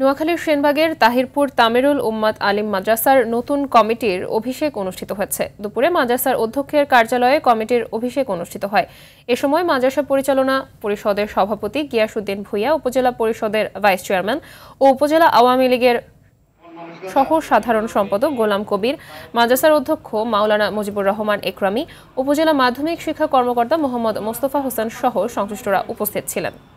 নোয়াখালীর সেনবাগের তাহিরপুর তামিরুল উম্মাদ আলিম মাদ্রাসার নতুন কমিটির অভিষেক অনুষ্ঠিত হয়েছে দুপুরে মাদ্রাসার অধ্যক্ষের কার্যালয়ে কমিটির অভিষেক অনুষ্ঠিত হয় এ সময় মাদ্রাসা পরিচালনা পরিষদের সভাপতি গিয়াসুদ্দিন ভুইয়া উপজেলা পরিষদের ভাইস চেয়ারম্যান ও উপজেলা আওয়ামী লীগের সহ সাধারণ সম্পাদক গোলাম কবির মাদ্রাসার অধ্যক্ষ মাওলানা মুজিবুর রহমান একরামি উপজেলা মাধ্যমিক শিক্ষা কর্মকর্তা মোহাম্মদ মোস্তফা হোসেন সহ সংশ্লিষ্টরা উপস্থিত ছিলেন